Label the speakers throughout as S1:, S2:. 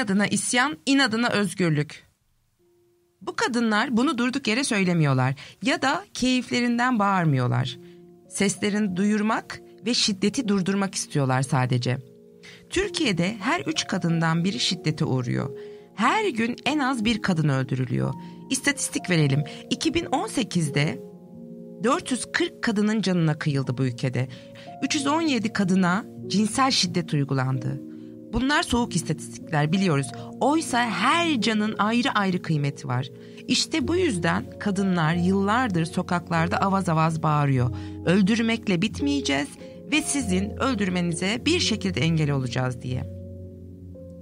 S1: inadına isyan, inadına özgürlük. Bu kadınlar bunu durduk yere söylemiyorlar ya da keyiflerinden bağırmıyorlar. Seslerini duyurmak ve şiddeti durdurmak istiyorlar sadece. Türkiye'de her üç kadından biri şiddete uğruyor. Her gün en az bir kadın öldürülüyor. İstatistik verelim. 2018'de 440 kadının canına kıyıldı bu ülkede. 317 kadına cinsel şiddet uygulandı. Bunlar soğuk istatistikler biliyoruz. Oysa her canın ayrı ayrı kıymeti var. İşte bu yüzden kadınlar yıllardır sokaklarda avaz avaz bağırıyor. Öldürmekle bitmeyeceğiz ve sizin öldürmenize bir şekilde engel olacağız diye.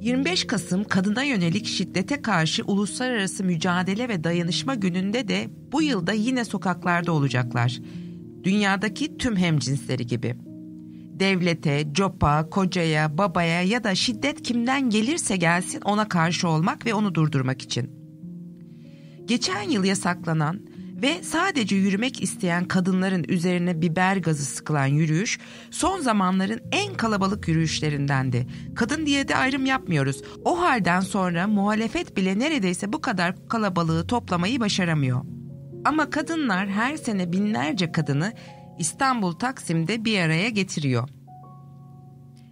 S1: 25 Kasım kadına yönelik şiddete karşı uluslararası mücadele ve dayanışma gününde de bu yılda yine sokaklarda olacaklar. Dünyadaki tüm hemcinsleri gibi devlete, copa, kocaya, babaya ya da şiddet kimden gelirse gelsin ona karşı olmak ve onu durdurmak için. Geçen yıl yasaklanan ve sadece yürümek isteyen kadınların üzerine biber gazı sıkılan yürüyüş son zamanların en kalabalık yürüyüşlerindendi. Kadın diye de ayrım yapmıyoruz. O halden sonra muhalefet bile neredeyse bu kadar kalabalığı toplamayı başaramıyor. Ama kadınlar her sene binlerce kadını İstanbul Taksim'de bir araya getiriyor.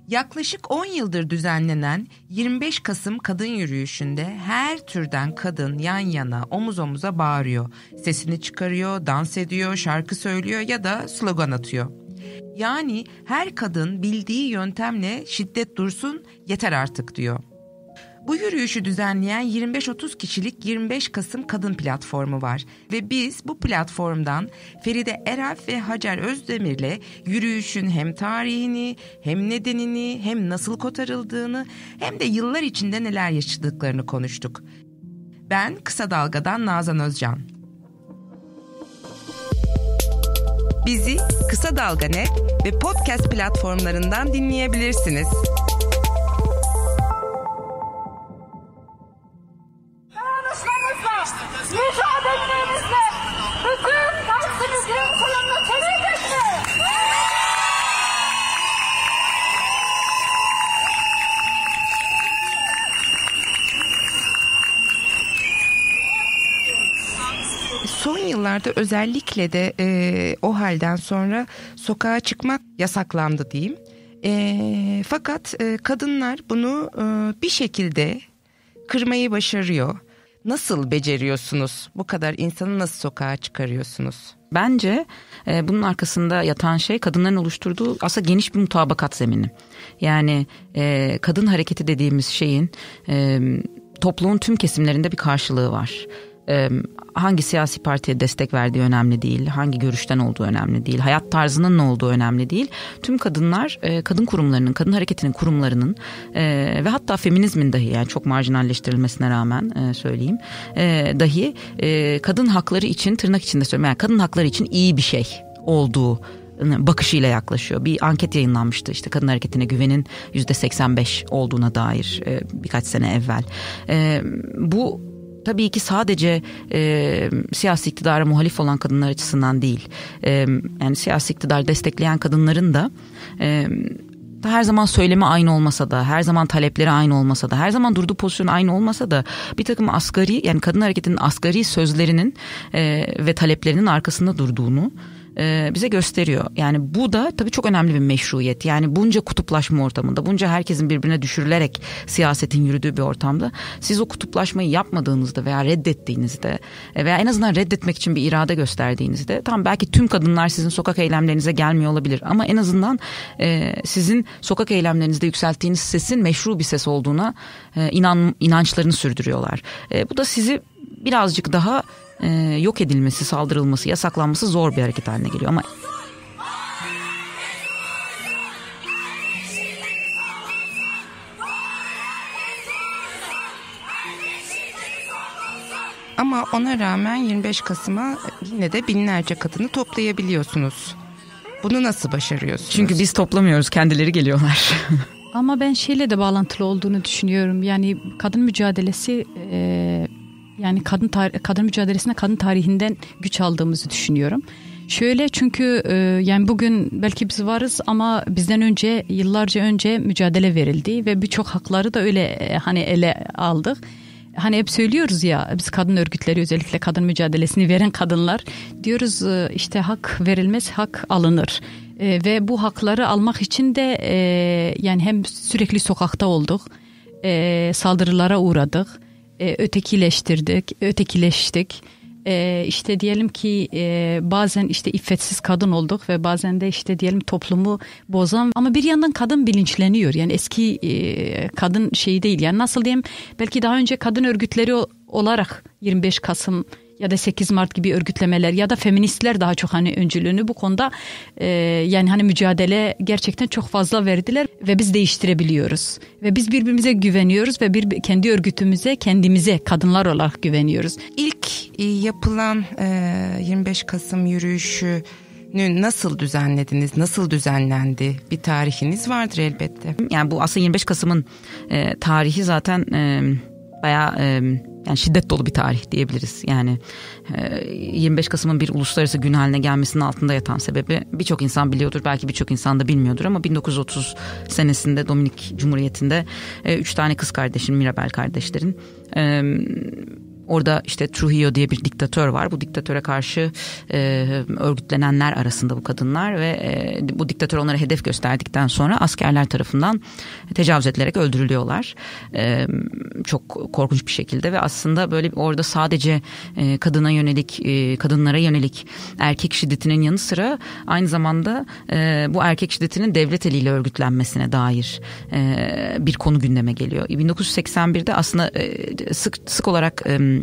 S1: Yaklaşık 10 yıldır düzenlenen 25 Kasım Kadın Yürüyüşü'nde her türden kadın yan yana omuz omuza bağırıyor. Sesini çıkarıyor, dans ediyor, şarkı söylüyor ya da slogan atıyor. Yani her kadın bildiği yöntemle şiddet dursun yeter artık diyor. Bu yürüyüşü düzenleyen 25-30 kişilik 25 Kasım Kadın Platformu var ve biz bu platformdan Feride Eraf ve Hacer Özdemir'le yürüyüşün hem tarihini, hem nedenini, hem nasıl kotarıldığını, hem de yıllar içinde neler yaşadıklarını konuştuk. Ben Kısa Dalga'dan Nazan Özcan. Bizi Kısa Dalga Net ve podcast platformlarından dinleyebilirsiniz. ülkelerde özellikle de e, o halden sonra sokağa çıkmak yasaklandı diyeyim. E, fakat e, kadınlar bunu e, bir şekilde kırmayı başarıyor.
S2: Nasıl beceriyorsunuz? Bu kadar insanı nasıl sokağa çıkarıyorsunuz? Bence e, bunun arkasında yatan şey kadınların oluşturduğu aslında geniş bir mutabakat zemini. Yani e, kadın hareketi dediğimiz şeyin e, toplumun tüm kesimlerinde bir karşılığı var. E, hangi siyasi partiye destek verdiği önemli değil, hangi görüşten olduğu önemli değil, hayat tarzının ne olduğu önemli değil. Tüm kadınlar e, kadın kurumlarının, kadın hareketinin kurumlarının e, ve hatta feminizmin dahi yani çok marjinalleştirilmesine rağmen e, söyleyeyim dahi kadın hakları için tırnak içinde söylüyorum yani kadın hakları için iyi bir şey olduğu ıı, bakışıyla yaklaşıyor. Bir anket yayınlanmıştı işte kadın hareketine güvenin yüzde 85 olduğuna dair birkaç sene evvel. Bu tabii ki sadece e, siyasi iktidara muhalif olan kadınlar açısından değil. E, yani siyasi iktidar destekleyen kadınların da e, her zaman söylemi aynı olmasa da, her zaman talepleri aynı olmasa da, her zaman durduğu pozisyon aynı olmasa da bir takım asgari yani kadın hareketinin asgari sözlerinin e, ve taleplerinin arkasında durduğunu e, bize gösteriyor. Yani bu da tabii çok önemli bir meşruiyet. Yani bunca kutuplaşma ortamında, bunca herkesin birbirine düşürülerek siyasetin yürüdüğü bir ortamda siz o kutuplaşmayı yapmadığınızda veya reddettiğinizde e, veya en azından reddetmek için bir irade gösterdiğinizde tam belki tüm kadınlar sizin sokak eylemlerinize gelmiyor olabilir ama en azından e, sizin sokak eylemlerinizde yükselttiğiniz sesin meşru bir ses olduğuna e, inan inançlarını sürdürüyorlar. E, bu da sizi birazcık daha e, yok edilmesi, saldırılması, yasaklanması zor bir hareket haline geliyor. Ama
S1: Ama ona rağmen 25 Kasım'a yine de binlerce kadını toplayabiliyorsunuz. Bunu nasıl başarıyorsunuz? Çünkü biz
S2: toplamıyoruz, kendileri geliyorlar.
S3: Ama ben şeyle de bağlantılı olduğunu düşünüyorum. Yani kadın mücadelesi e, yani kadın tar- kadın mücadelesinde kadın tarihinden güç aldığımızı düşünüyorum. Şöyle çünkü e, yani bugün belki biz varız ama bizden önce yıllarca önce mücadele verildi ve birçok hakları da öyle e, hani ele aldık. Hani hep söylüyoruz ya biz kadın örgütleri özellikle kadın mücadelesini veren kadınlar diyoruz e, işte hak verilmez hak alınır. E, ve bu hakları almak için de e, yani hem sürekli sokakta olduk, e, saldırılara uğradık e, ötekileştirdik, ötekileştik. E, işte diyelim ki e, bazen işte iffetsiz kadın olduk ve bazen de işte diyelim toplumu bozan ama bir yandan kadın bilinçleniyor. Yani eski e, kadın şeyi değil. Yani nasıl diyeyim belki daha önce kadın örgütleri olarak 25 Kasım ya da 8 Mart gibi örgütlemeler ya da feministler daha çok hani öncülüğünü bu konuda e, yani hani mücadele gerçekten çok fazla verdiler ve biz değiştirebiliyoruz ve biz birbirimize güveniyoruz ve bir kendi örgütümüze kendimize kadınlar olarak
S1: güveniyoruz. İlk e, yapılan e, 25 Kasım yürüyüşü'nü nasıl düzenlediniz? Nasıl düzenlendi? Bir tarihiniz vardır elbette. Yani
S2: bu aslında 25 Kasım'ın e, tarihi zaten e, bayağı e, yani şiddet dolu bir tarih diyebiliriz. Yani 25 e, Kasım'ın bir uluslararası gün haline gelmesinin altında yatan sebebi birçok insan biliyordur. Belki birçok insan da bilmiyordur ama 1930 senesinde Dominik Cumhuriyeti'nde e, üç tane kız kardeşin Mirabel kardeşlerin e, Orada işte Trujillo diye bir diktatör var. Bu diktatöre karşı e, örgütlenenler arasında bu kadınlar ve e, bu diktatör onlara hedef gösterdikten sonra askerler tarafından tecavüz edilerek öldürülüyorlar. E, çok korkunç bir şekilde ve aslında böyle orada sadece e, kadına yönelik, e, kadınlara yönelik erkek şiddetinin yanı sıra aynı zamanda e, bu erkek şiddetinin devlet eliyle örgütlenmesine dair e, bir konu gündeme geliyor. 1981'de aslında e, sık sık olarak e,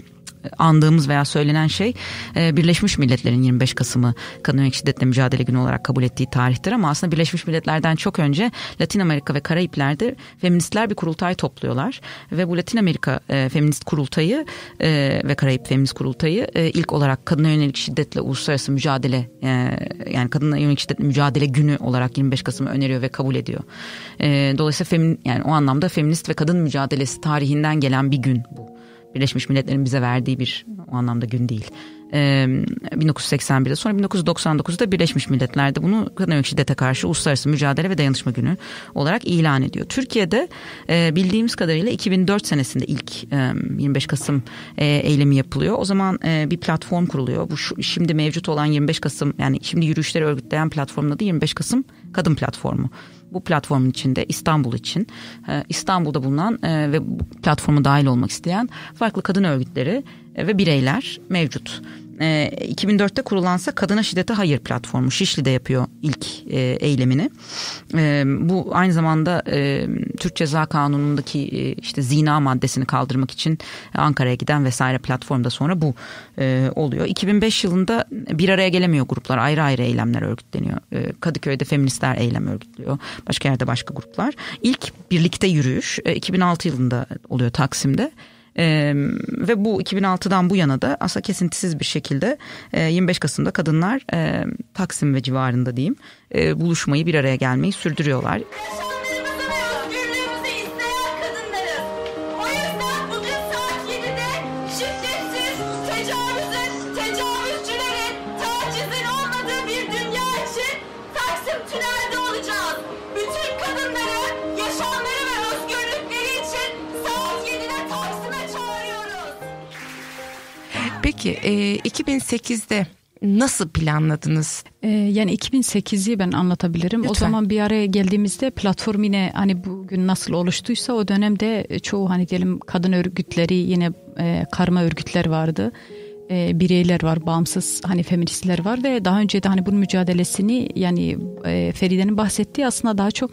S2: andığımız veya söylenen şey e, Birleşmiş Milletler'in 25 Kasım'ı kadın yönelik şiddetle mücadele günü olarak kabul ettiği tarihtir ama aslında Birleşmiş Milletler'den çok önce Latin Amerika ve Karayipler'de feministler bir kurultay topluyorlar ve bu Latin Amerika e, feminist kurultayı e, ve Karayip feminist kurultayı ilk olarak kadına yönelik şiddetle uluslararası mücadele yani kadına yönelik şiddetle mücadele günü olarak 25 Kasım'ı öneriyor ve kabul ediyor. Dolayısıyla yani o anlamda feminist ve kadın mücadelesi tarihinden gelen bir gün bu. Birleşmiş Milletler'in bize verdiği bir o anlamda gün değil. Ee, 1981'de sonra 1999'da Birleşmiş Milletler'de bunu kadın yönelik şiddete karşı uluslararası mücadele ve dayanışma günü olarak ilan ediyor. Türkiye'de e, bildiğimiz kadarıyla 2004 senesinde ilk e, 25 Kasım e, eylemi yapılıyor. O zaman e, bir platform kuruluyor. Bu şu, şimdi mevcut olan 25 Kasım yani şimdi yürüyüşleri örgütleyen platformun adı 25 Kasım Kadın Platformu bu platformun içinde İstanbul için e, İstanbul'da bulunan e, ve bu platforma dahil olmak isteyen farklı kadın örgütleri e, ve bireyler mevcut. 2004'te e, kurulansa Kadına Şiddete Hayır platformu Şişli'de yapıyor ilk e, eylemini. E, bu aynı zamanda Türk Ceza Kanunu'ndaki işte zina maddesini kaldırmak için Ankara'ya giden vesaire platformda sonra bu oluyor. 2005 yılında bir araya gelemiyor gruplar ayrı ayrı eylemler örgütleniyor. Kadıköy'de feministler eylem örgütlüyor. Başka yerde başka gruplar. İlk birlikte yürüyüş 2006 yılında oluyor Taksim'de. E, ve bu 2006'dan bu yana da aslında kesintisiz bir şekilde e, 25 Kasım'da kadınlar e, Taksim ve civarında diyeyim e, buluşmayı bir araya gelmeyi sürdürüyorlar.
S1: Peki e, 2008'de nasıl planladınız?
S3: Ee, yani 2008'i ben anlatabilirim. Lütfen. O zaman bir araya geldiğimizde platform yine hani bugün nasıl oluştuysa o dönemde çoğu hani diyelim kadın örgütleri yine e, karma örgütler vardı. E, bireyler var, bağımsız hani feministler var ve daha önce de hani bunun mücadelesini yani e, Feride'nin bahsettiği aslında daha çok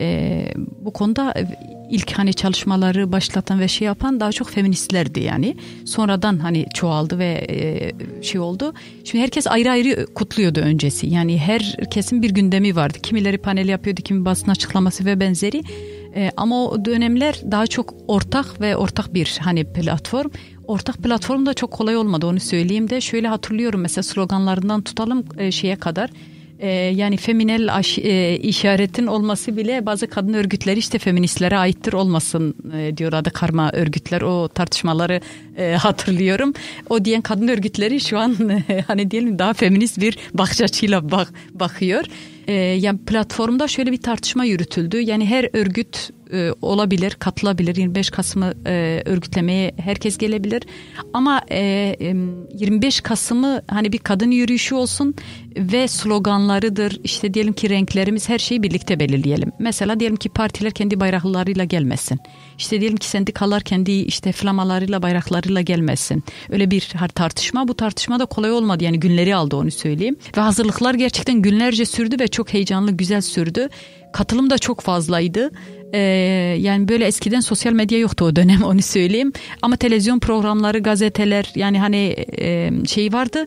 S3: e, bu konuda e, ilk hani çalışmaları başlatan ve şey yapan daha çok feministlerdi yani. Sonradan hani çoğaldı ve e, şey oldu. Şimdi herkes ayrı ayrı e, kutluyordu öncesi. Yani herkesin bir gündemi vardı. Kimileri panel yapıyordu, kimi basın açıklaması ve benzeri. E, ama o dönemler daha çok ortak ve ortak bir hani platform. Ortak platform da çok kolay olmadı onu söyleyeyim de şöyle hatırlıyorum mesela sloganlarından tutalım e, şeye kadar e, yani feminel aş, e, işaretin olması bile bazı kadın örgütleri işte feministlere aittir olmasın e, diyor adı karma örgütler. O tartışmaları e, hatırlıyorum. O diyen kadın örgütleri şu an e, hani diyelim daha feminist bir bakış açıyla bak, bakıyor. E, yani platformda şöyle bir tartışma yürütüldü. Yani her örgüt e, olabilir, katılabilir. 25 Kasım'ı e, örgütlemeye herkes gelebilir. Ama e, e, 25 Kasım'ı hani bir kadın yürüyüşü olsun, ve sloganlarıdır. İşte diyelim ki renklerimiz her şeyi birlikte belirleyelim. Mesela diyelim ki partiler kendi bayraklarıyla gelmesin. İşte diyelim ki sendikalar kendi işte flamalarıyla bayraklarıyla gelmesin. Öyle bir tartışma. Bu tartışma da kolay olmadı. Yani günleri aldı onu söyleyeyim. Ve hazırlıklar gerçekten günlerce sürdü ve çok heyecanlı güzel sürdü. Katılım da çok fazlaydı. Ee, yani böyle eskiden sosyal medya yoktu o dönem onu söyleyeyim. Ama televizyon programları, gazeteler yani hani e, şey vardı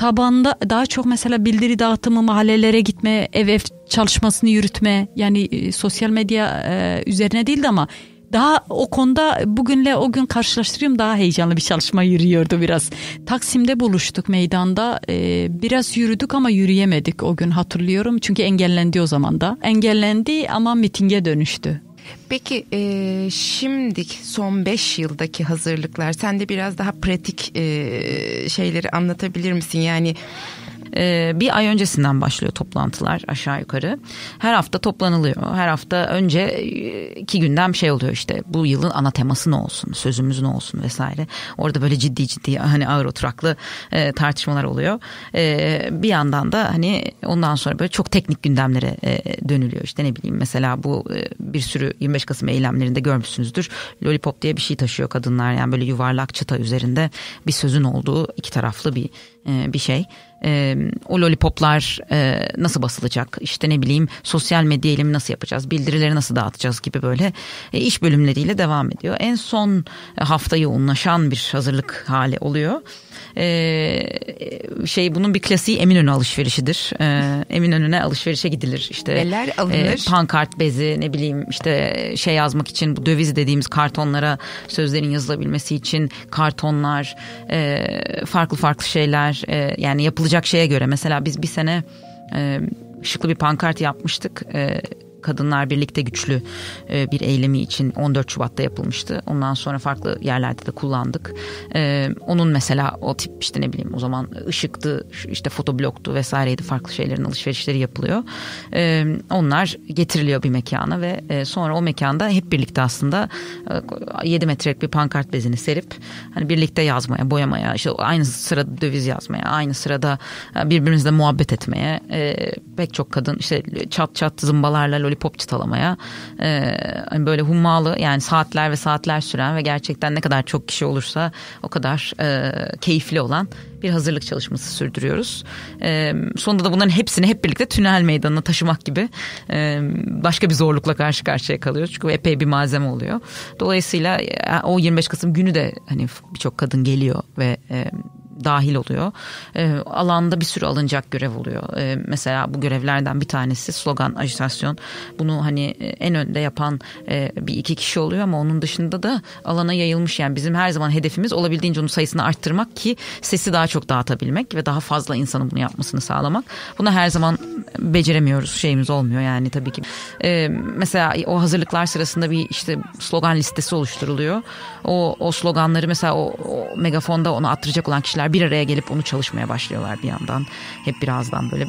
S3: tabanda daha çok mesela bildiri dağıtımı mahallelere gitme, ev ev çalışmasını yürütme yani e, sosyal medya e, üzerine değildi ama daha o konuda bugünle o gün karşılaştırıyorum daha heyecanlı bir çalışma yürüyordu biraz. Taksim'de buluştuk meydanda ee, biraz yürüdük ama yürüyemedik o gün hatırlıyorum çünkü engellendi o zaman da. Engellendi ama mitinge dönüştü.
S1: Peki e, şimdik son 5 yıldaki hazırlıklar sen de biraz daha
S2: pratik e, şeyleri anlatabilir misin? Yani e, bir ay öncesinden başlıyor toplantılar aşağı yukarı. Her hafta toplanılıyor. Her hafta önce e, iki gündem şey oluyor işte bu yılın ana teması ne olsun, sözümüz ne olsun vesaire. Orada böyle ciddi ciddi hani ağır oturaklı e, tartışmalar oluyor. E, bir yandan da hani ondan sonra böyle çok teknik gündemlere e, dönülüyor. İşte ne bileyim mesela bu e, bir sürü 25 Kasım eylemlerinde görmüşsünüzdür. Lollipop diye bir şey taşıyor kadınlar yani böyle yuvarlak çıta üzerinde bir sözün olduğu iki taraflı bir e, bir şey e, o lollipoplar e, nasıl basılacak işte ne bileyim sosyal medya eylemi nasıl yapacağız bildirileri nasıl dağıtacağız gibi böyle e, iş bölümleriyle devam ediyor. En son hafta yoğunlaşan bir hazırlık hali oluyor. Ee, şey bunun bir klasiği Eminönü alışverişidir. E, Eminönü'ne alışverişe gidilir. İşte Neler e, alınır? pankart bezi ne bileyim işte şey yazmak için bu döviz dediğimiz kartonlara sözlerin yazılabilmesi için kartonlar e, farklı farklı şeyler e, yani yapılacak şeye göre mesela biz bir sene şıklı bir pankart yapmıştık. Kadınlar Birlikte Güçlü e, bir eylemi için 14 Şubat'ta yapılmıştı. Ondan sonra farklı yerlerde de kullandık. E, onun mesela o tip işte ne bileyim o zaman ışıktı, işte fotobloktu vesaireydi farklı şeylerin alışverişleri yapılıyor. E, onlar getiriliyor bir mekana ve sonra o mekanda hep birlikte aslında 7 metrelik bir pankart bezini serip hani birlikte yazmaya, boyamaya, işte aynı sırada döviz yazmaya, aynı sırada birbirimizle muhabbet etmeye pek çok kadın işte çat çat zımbalarla Pop çıtalamaya e, hani böyle hummalı yani saatler ve saatler süren ve gerçekten ne kadar çok kişi olursa o kadar e, keyifli olan bir hazırlık çalışması sürdürüyoruz. E, sonunda da bunların hepsini hep birlikte tünel meydanına taşımak gibi e, başka bir zorlukla karşı karşıya kalıyoruz. Çünkü epey bir malzeme oluyor. Dolayısıyla e, o 25 Kasım günü de hani birçok kadın geliyor ve e, dahil oluyor. E, alanda bir sürü alınacak görev oluyor. E, mesela bu görevlerden bir tanesi slogan, ajitasyon. Bunu hani e, en önde yapan e, bir iki kişi oluyor ama onun dışında da alana yayılmış. Yani bizim her zaman hedefimiz olabildiğince onun sayısını arttırmak ki sesi daha çok dağıtabilmek ve daha fazla insanın bunu yapmasını sağlamak. Buna her zaman beceremiyoruz. Şeyimiz olmuyor yani tabii ki. E, mesela o hazırlıklar sırasında bir işte slogan listesi oluşturuluyor. O, o sloganları mesela o, o megafonda onu attıracak olan kişiler bir araya gelip onu çalışmaya başlıyorlar bir yandan. Hep birazdan böyle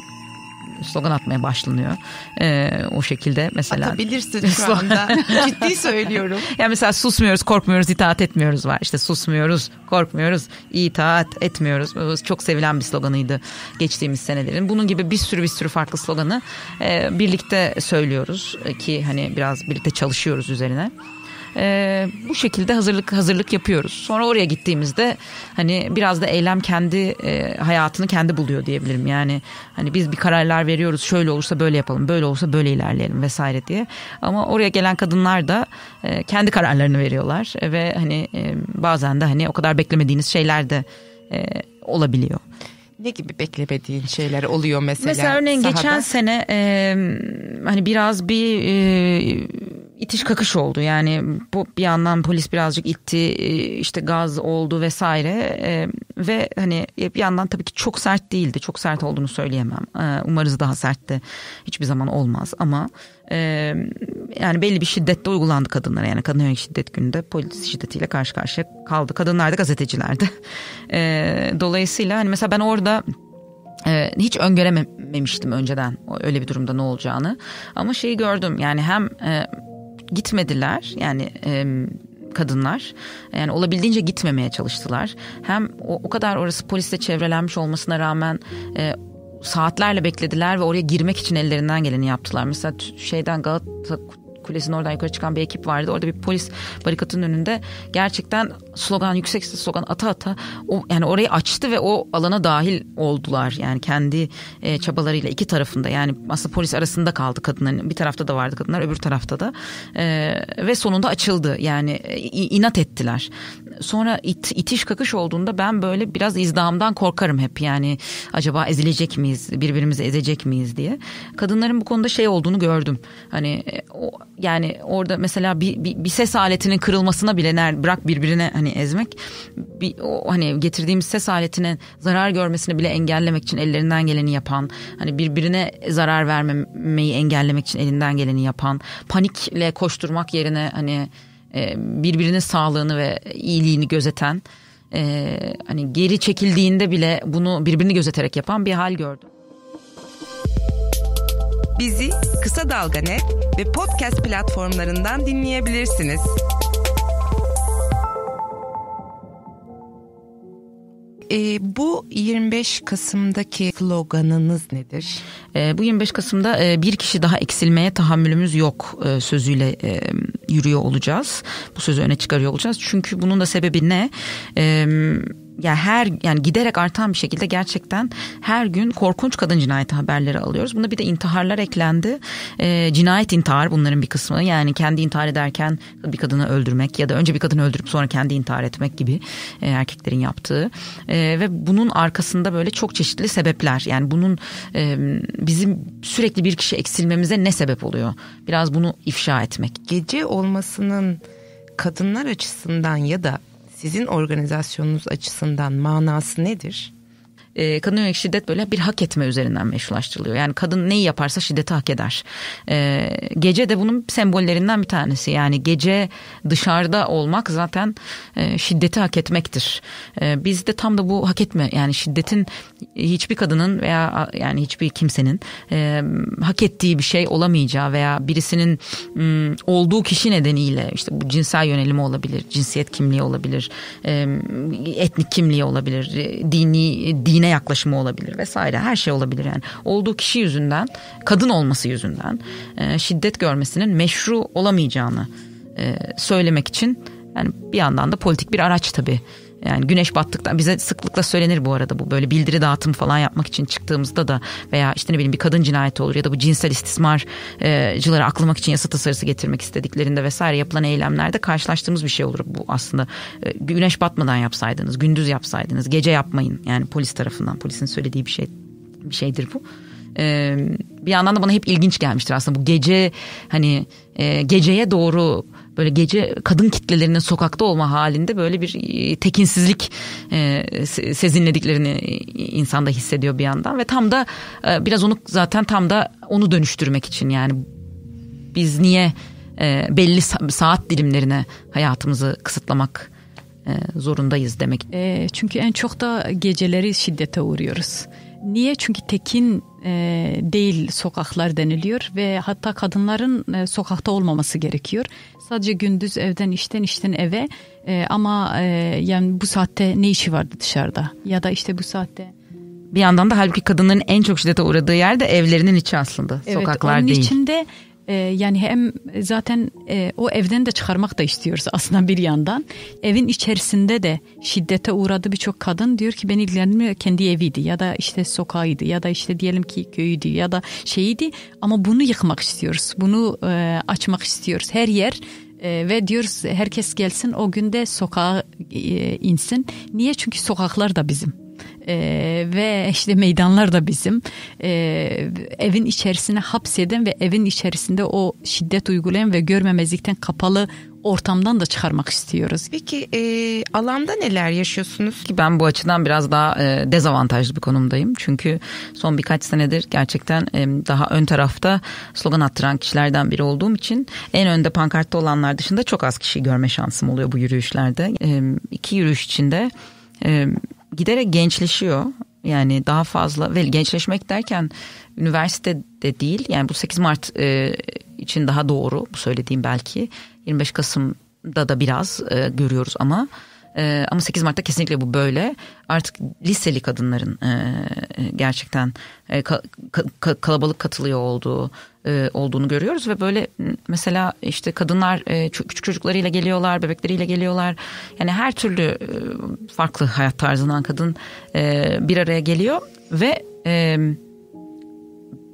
S2: slogan atmaya başlanıyor. Ee, o şekilde mesela. Atabilirsin şu anda. Ciddi
S1: söylüyorum.
S2: ya mesela susmuyoruz, korkmuyoruz, itaat etmiyoruz var. İşte susmuyoruz, korkmuyoruz, itaat etmiyoruz. Çok sevilen bir sloganıydı geçtiğimiz senelerin. Bunun gibi bir sürü bir sürü farklı sloganı e, birlikte söylüyoruz ki hani biraz birlikte çalışıyoruz üzerine. E, bu şekilde hazırlık hazırlık yapıyoruz. Sonra oraya gittiğimizde hani biraz da eylem kendi e, hayatını kendi buluyor diyebilirim. Yani hani biz bir kararlar veriyoruz. Şöyle olursa böyle yapalım. Böyle olursa böyle ilerleyelim vesaire diye. Ama oraya gelen kadınlar da e, kendi kararlarını veriyorlar ve hani e, bazen de hani o kadar beklemediğiniz şeyler de e, olabiliyor. Ne
S1: gibi beklemediğin şeyler oluyor mesela? Mesela örneğin sahada? geçen
S2: sene e, hani biraz bir e, itiş kakış oldu. Yani bu bir yandan polis birazcık itti e, işte gaz oldu vesaire e, ve hani e, bir yandan tabii ki çok sert değildi. Çok sert olduğunu söyleyemem. umarız daha sertti. Hiçbir zaman olmaz ama yani belli bir şiddette uygulandı kadınlara. Yani kadın yönelik şiddet gününde polis şiddetiyle karşı karşıya kaldı. Kadınlar da gazetecilerdi. E, dolayısıyla hani mesela ben orada hiç öngörememiştim önceden öyle bir durumda ne olacağını. Ama şeyi gördüm yani hem gitmediler. Yani e, kadınlar. Yani olabildiğince gitmemeye çalıştılar. Hem o, o kadar orası polisle çevrelenmiş olmasına rağmen e, saatlerle beklediler ve oraya girmek için ellerinden geleni yaptılar. Mesela şeyden Galata Kulesi'nin oradan yukarı çıkan bir ekip vardı. Orada bir polis barikatın önünde gerçekten slogan yüksek sesli slogan ata ata o, yani orayı açtı ve o alana dahil oldular. Yani kendi e, çabalarıyla iki tarafında yani aslında polis arasında kaldı kadınların. Bir tarafta da vardı kadınlar öbür tarafta da. E, ve sonunda açıldı. Yani e, inat ettiler. Sonra it, itiş kakış olduğunda ben böyle biraz izdihamdan korkarım hep. Yani acaba ezilecek miyiz? Birbirimizi ezecek miyiz diye. Kadınların bu konuda şey olduğunu gördüm. Hani e, o yani orada mesela bir, bir, bir ses aletinin kırılmasına bile ner bırak birbirine hani ezmek bir, o hani getirdiğimiz ses aletine zarar görmesine bile engellemek için ellerinden geleni yapan hani birbirine zarar vermemeyi engellemek için elinden geleni yapan panikle koşturmak yerine hani e, birbirinin sağlığını ve iyiliğini gözeten e, hani geri çekildiğinde bile bunu birbirini gözeterek yapan bir hal gördüm.
S1: Bizi Kısa Dalga Net ve podcast platformlarından dinleyebilirsiniz.
S2: E, bu 25 Kasım'daki sloganınız nedir? E, bu 25 Kasım'da e, bir kişi daha eksilmeye tahammülümüz yok e, sözüyle e, yürüyor olacağız. Bu sözü öne çıkarıyor olacağız. Çünkü bunun da sebebi ne? Eee ya her yani giderek artan bir şekilde gerçekten her gün korkunç kadın cinayeti haberleri alıyoruz. Buna bir de intiharlar eklendi. E, cinayet intihar bunların bir kısmı. Yani kendi intihar ederken bir kadını öldürmek ya da önce bir kadını öldürüp sonra kendi intihar etmek gibi e, erkeklerin yaptığı. E, ve bunun arkasında böyle çok çeşitli sebepler. Yani bunun e, bizim sürekli bir kişi eksilmemize ne sebep oluyor? Biraz bunu ifşa etmek. Gece
S1: olmasının kadınlar açısından ya da sizin organizasyonunuz
S2: açısından manası nedir? e, kadına yönelik şiddet böyle bir hak etme üzerinden meşrulaştırılıyor. Yani kadın neyi yaparsa şiddeti hak eder. E, gece de bunun sembollerinden bir tanesi. Yani gece dışarıda olmak zaten e, şiddeti hak etmektir. E, biz de tam da bu hak etme yani şiddetin hiçbir kadının veya yani hiçbir kimsenin e, hak ettiği bir şey olamayacağı veya birisinin m, olduğu kişi nedeniyle işte bu cinsel yönelimi olabilir, cinsiyet kimliği olabilir, e, etnik kimliği olabilir, e, dini din dine yaklaşımı olabilir vesaire her şey olabilir yani. Olduğu kişi yüzünden, kadın olması yüzünden e, şiddet görmesinin meşru olamayacağını e, söylemek için yani bir yandan da politik bir araç tabii yani güneş battıktan bize sıklıkla söylenir bu arada bu böyle bildiri dağıtım falan yapmak için çıktığımızda da veya işte ne bileyim bir kadın cinayeti olur ya da bu cinsel istismarcıları e, aklamak için yasa tasarısı getirmek istediklerinde vesaire yapılan eylemlerde karşılaştığımız bir şey olur bu aslında. E, güneş batmadan yapsaydınız, gündüz yapsaydınız, gece yapmayın. Yani polis tarafından, polisin söylediği bir şey bir şeydir bu e, bir yandan da bana hep ilginç gelmiştir aslında bu gece hani e, geceye doğru böyle gece kadın kitlelerinin sokakta olma halinde böyle bir tekinsizlik e, sezinlediklerini insanda hissediyor bir yandan ve tam da e, biraz onu zaten tam da onu dönüştürmek için yani biz niye e, belli saat dilimlerine hayatımızı kısıtlamak e, zorundayız demek. E,
S3: çünkü en çok da geceleri şiddete uğruyoruz. Niye? Çünkü tekin e, değil sokaklar deniliyor ve hatta kadınların e, sokakta olmaması gerekiyor. Sadece gündüz evden işten işten eve e, ama e, yani bu saatte ne işi
S2: vardı dışarıda
S3: ya da işte bu saatte
S2: bir yandan da halbuki kadınların en çok şiddete uğradığı yer de evlerinin içi aslında. Evet, sokaklar onun değil. Onun
S3: içinde ee, yani hem zaten e, o evden de çıkarmak da istiyoruz aslında bir yandan. Evin içerisinde de şiddete uğradı birçok kadın diyor ki ben ilgilendirmiyor kendi eviydi ya da işte sokağıydı ya da işte diyelim ki köyüydü ya da şeydi ama bunu yıkmak istiyoruz. Bunu e, açmak istiyoruz. Her yer e, ve diyoruz herkes gelsin o günde sokağa insin. Niye? Çünkü sokaklar da bizim e, ve işte meydanlar da bizim e, evin içerisine hapseden ve evin içerisinde o şiddet uygulayan ve görmemezlikten
S2: kapalı ortamdan da çıkarmak istiyoruz. Peki e, alanda neler yaşıyorsunuz? Ki ben bu açıdan biraz daha e, dezavantajlı bir konumdayım. Çünkü son birkaç senedir gerçekten e, daha ön tarafta slogan attıran kişilerden biri olduğum için en önde pankartta olanlar dışında çok az kişi görme şansım oluyor bu yürüyüşlerde. E, iki yürüyüş içinde e, giderek gençleşiyor. Yani daha fazla ve gençleşmek derken üniversite de değil yani bu 8 Mart e, için daha doğru bu söylediğim belki 25 Kasım'da da biraz e, görüyoruz ama e, ama 8 Mart'ta kesinlikle bu böyle artık liseli kadınların e, e gerçekten e, ka, ka, kalabalık katılıyor olduğu e, olduğunu görüyoruz ve böyle mesela işte kadınlar e, küçük çocuklarıyla geliyorlar, bebekleriyle geliyorlar. Yani her türlü e, farklı hayat tarzından kadın bir araya geliyor ve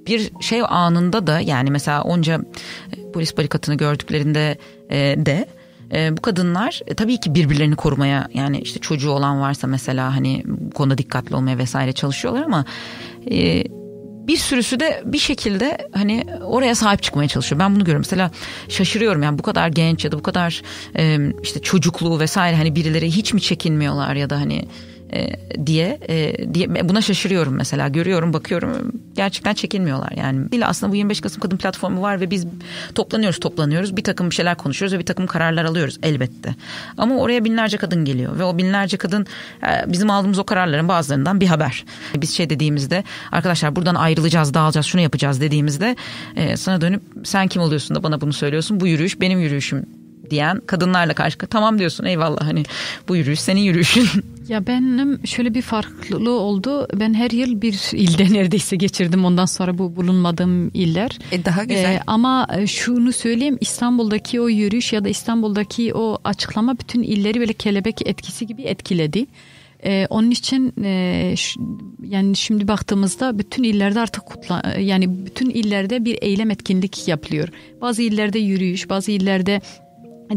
S2: bir şey anında da yani mesela onca polis barikatını gördüklerinde de e, bu kadınlar e, tabii ki birbirlerini korumaya yani işte çocuğu olan varsa mesela hani bu konuda dikkatli olmaya vesaire çalışıyorlar ama bir sürüsü de bir şekilde hani oraya sahip çıkmaya çalışıyor. Ben bunu görüyorum. Mesela şaşırıyorum yani bu kadar genç ya da bu kadar işte çocukluğu vesaire hani birileri hiç mi çekinmiyorlar ya da hani e, diye, e, diye buna şaşırıyorum mesela görüyorum bakıyorum gerçekten çekinmiyorlar yani bile aslında bu 25 Kasım kadın platformu var ve biz toplanıyoruz toplanıyoruz bir takım şeyler konuşuyoruz ve bir takım kararlar alıyoruz elbette ama oraya binlerce kadın geliyor ve o binlerce kadın e, bizim aldığımız o kararların bazılarından bir haber biz şey dediğimizde arkadaşlar buradan ayrılacağız dağılacağız şunu yapacağız dediğimizde sana dönüp sen kim oluyorsun da bana bunu söylüyorsun bu yürüyüş benim yürüyüşüm diyen kadınlarla karşı tamam diyorsun eyvallah hani bu yürüyüş senin yürüyüşün Ya
S3: benim şöyle bir farklılığı oldu. Ben her yıl bir ilde neredeyse geçirdim. Ondan sonra bu bulunmadığım iller. E daha e, güzel. E, ama şunu söyleyeyim İstanbul'daki o yürüyüş ya da İstanbul'daki o açıklama bütün illeri böyle kelebek etkisi gibi etkiledi. Ee, onun için e, yani şimdi baktığımızda bütün illerde artık kutla e, yani bütün illerde bir eylem etkinlik yapılıyor. Bazı illerde yürüyüş, bazı illerde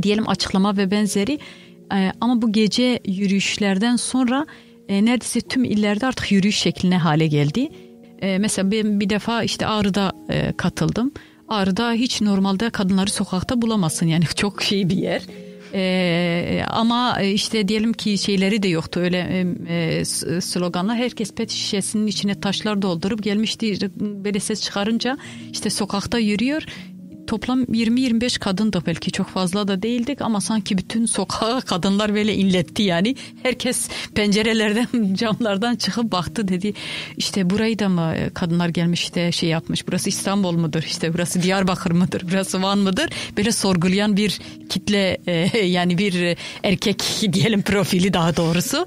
S3: diyelim açıklama ve benzeri e, ama bu gece yürüyüşlerden sonra e, neredeyse tüm illerde artık yürüyüş şekline hale geldi. E, mesela ben bir defa işte Ağrı'da katıldım. Ağrı'da hiç normalde kadınları sokakta bulamazsın yani çok şey bir yer. Ee, ama işte diyelim ki şeyleri de yoktu öyle e, sloganlar. Herkes pet şişesinin içine taşlar doldurup gelmişti. Böyle ses çıkarınca işte sokakta yürüyor toplam 20-25 kadındık belki çok fazla da değildik ama sanki bütün sokağa kadınlar böyle inletti yani. Herkes pencerelerden camlardan çıkıp baktı dedi işte burayı da mı e, kadınlar gelmiş de şey yapmış burası İstanbul mudur işte burası Diyarbakır mıdır burası Van mıdır böyle sorgulayan bir kitle e, yani bir e, erkek diyelim profili daha doğrusu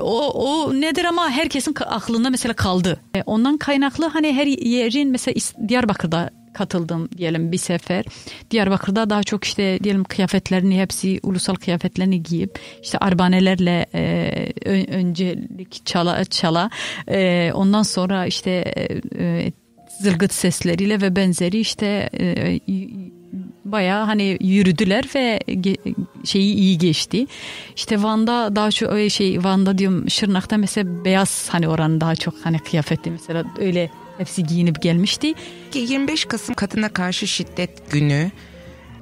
S3: o, o nedir ama herkesin aklında mesela kaldı. ondan kaynaklı hani her yerin mesela Diyarbakır'da katıldım diyelim bir sefer. Diyarbakır'da daha çok işte diyelim kıyafetlerini hepsi ulusal kıyafetlerini giyip işte arbanelerle e, öncelik çala çala e, ondan sonra işte e, e zılgıt sesleriyle ve benzeri işte e, bayağı hani yürüdüler ve şeyi iyi geçti. İşte Van'da daha çok öyle şey Van'da diyorum Şırnak'ta mesela beyaz hani oranın daha çok hani kıyafetli mesela öyle Hepsi giyinip
S1: gelmişti. 25 Kasım Kadına Karşı Şiddet Günü.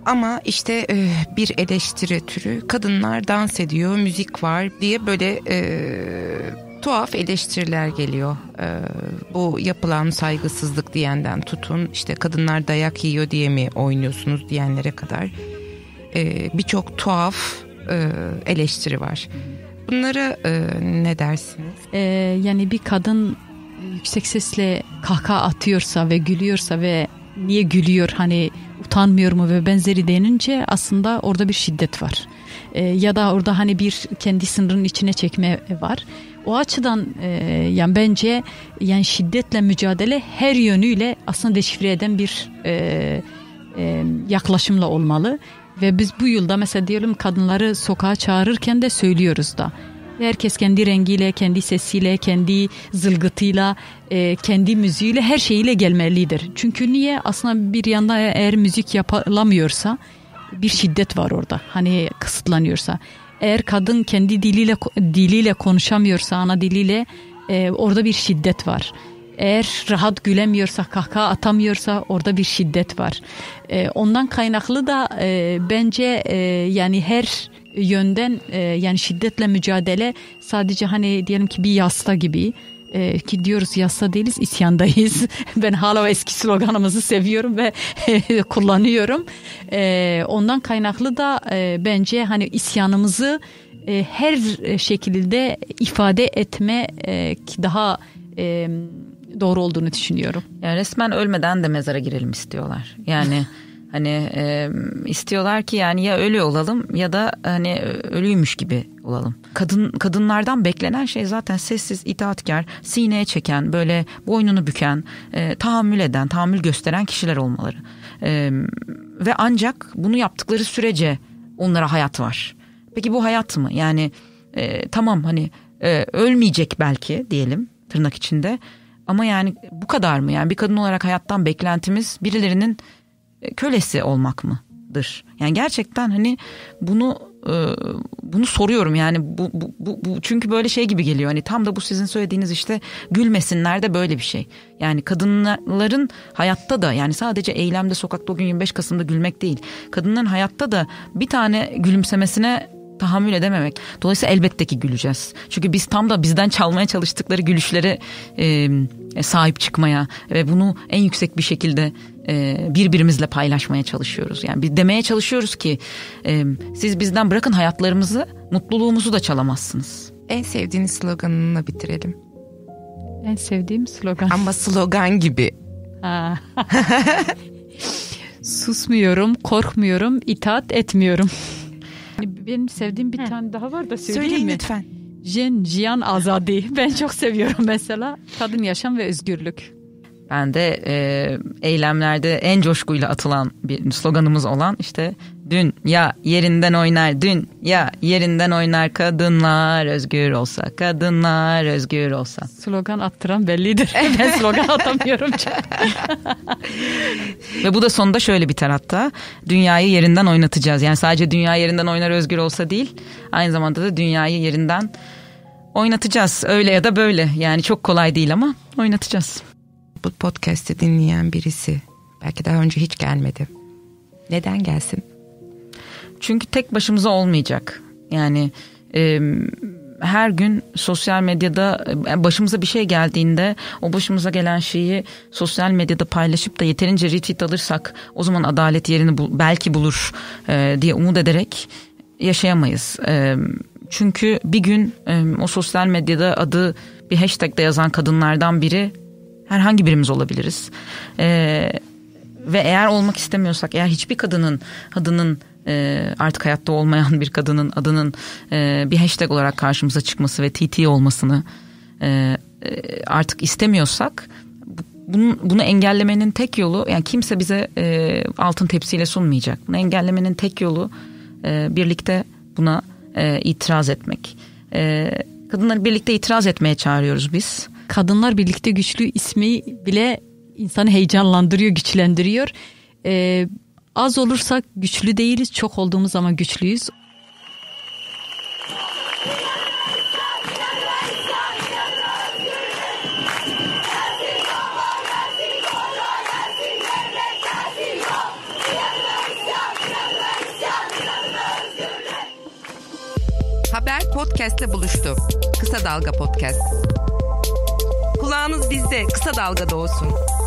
S1: Ama işte e, bir eleştiri türü kadınlar dans ediyor, müzik var diye böyle e, tuhaf eleştiriler geliyor. E, bu yapılan saygısızlık diyenden tutun işte kadınlar dayak yiyor diye mi oynuyorsunuz diyenlere kadar e, birçok tuhaf e, eleştiri var. Bunlara e, ne dersiniz? E, yani bir kadın yüksek sesle kahkaha
S3: atıyorsa ve gülüyorsa ve niye gülüyor hani utanmıyor mu ve benzeri denince aslında orada bir şiddet var. E, ya da orada hani bir kendi sınırının içine çekme var. O açıdan e, yani bence yani şiddetle mücadele her yönüyle aslında deşifre eden bir e, e, yaklaşımla olmalı. Ve biz bu yılda mesela diyelim kadınları sokağa çağırırken de söylüyoruz da herkes kendi rengiyle, kendi sesiyle, kendi zılgıtıyla, e, kendi müziğiyle her şeyiyle gelmelidir. Çünkü niye? Aslında bir yanda eğer müzik yapılamıyorsa bir şiddet var orada. Hani kısıtlanıyorsa. Eğer kadın kendi diliyle diliyle konuşamıyorsa, ana diliyle e, orada bir şiddet var. Eğer rahat gülemiyorsa, kahkaha atamıyorsa orada bir şiddet var. E, ondan kaynaklı da e, bence e, yani her yönden e, yani şiddetle mücadele sadece hani diyelim ki bir yasta gibi e, ki diyoruz yasta değiliz isyandayız. ben hala o eski sloganımızı seviyorum ve kullanıyorum. E, ondan kaynaklı da e, bence hani isyanımızı e, her şekilde
S2: ifade etme e, ki daha e, doğru olduğunu düşünüyorum. Ya resmen ölmeden de mezara girelim istiyorlar. Yani Hani e, istiyorlar ki yani ya ölü olalım ya da hani e, ölüymüş gibi olalım. Kadın kadınlardan beklenen şey zaten sessiz, itaatkar, sineye çeken, böyle boynunu büken, e, tahammül eden, tahammül gösteren kişiler olmaları. E, ve ancak bunu yaptıkları sürece onlara hayat var. Peki bu hayat mı? Yani e, tamam hani e, ölmeyecek belki diyelim tırnak içinde. Ama yani bu kadar mı? Yani bir kadın olarak hayattan beklentimiz birilerinin kölesi olmak mıdır? Yani gerçekten hani bunu e, bunu soruyorum yani bu, bu, bu, bu çünkü böyle şey gibi geliyor hani tam da bu sizin söylediğiniz işte gülmesinler de böyle bir şey. Yani kadınların hayatta da yani sadece eylemde sokakta o gün 25 Kasım'da gülmek değil. Kadınların hayatta da bir tane gülümsemesine tahammül edememek. Dolayısıyla elbette ki güleceğiz. Çünkü biz tam da bizden çalmaya çalıştıkları gülüşlere e, sahip çıkmaya ve bunu en yüksek bir şekilde e, birbirimizle paylaşmaya çalışıyoruz. Yani bir demeye çalışıyoruz ki e, siz bizden bırakın hayatlarımızı, mutluluğumuzu da çalamazsınız. En sevdiğiniz
S1: sloganını bitirelim.
S2: En sevdiğim slogan. Ama slogan gibi.
S1: Susmuyorum, korkmuyorum, itaat
S3: etmiyorum. Hani benim sevdiğim bir tane daha var da söyleyeyim Söyleyin mi? lütfen. Jen Jian Azadi. Ben çok seviyorum mesela. Kadın yaşam ve özgürlük.
S2: Ben de e, eylemlerde en coşkuyla atılan bir sloganımız olan işte dün ya yerinden oynar dün ya yerinden oynar kadınlar özgür olsa kadınlar özgür olsa. Slogan attıran bellidir. ben slogan atamıyorum. Ve bu da sonunda şöyle bir hatta. Dünyayı yerinden oynatacağız. Yani sadece dünya yerinden oynar özgür olsa değil. Aynı zamanda da dünyayı yerinden oynatacağız. Öyle ya da böyle. Yani çok kolay değil ama oynatacağız bu podcast'i dinleyen birisi belki daha önce hiç gelmedi. Neden gelsin? Çünkü tek başımıza olmayacak. Yani e, her gün sosyal medyada e, başımıza bir şey geldiğinde o başımıza gelen şeyi sosyal medyada paylaşıp da yeterince retweet alırsak o zaman adalet yerini bul, belki bulur e, diye umut ederek yaşayamayız. E, çünkü bir gün e, o sosyal medyada adı bir hashtag'de yazan kadınlardan biri Herhangi birimiz olabiliriz. Ee, ve eğer olmak istemiyorsak eğer hiçbir kadının adının e, artık hayatta olmayan bir kadının adının e, bir hashtag olarak karşımıza çıkması ve TT olmasını e, e, artık istemiyorsak bunu, bunu engellemenin tek yolu yani kimse bize e, altın tepsiyle sunmayacak. Bunu engellemenin tek yolu e, birlikte buna e, itiraz etmek. E, kadınları birlikte itiraz etmeye çağırıyoruz biz. Kadınlar Birlikte Güçlü ismi bile
S3: insanı heyecanlandırıyor, güçlendiriyor. Ee, az olursak güçlü değiliz, çok olduğumuz zaman güçlüyüz.
S1: Haber podcast'te buluştu. Kısa Dalga Podcast. Kulağınız bizde. Kısa Dalga'da olsun.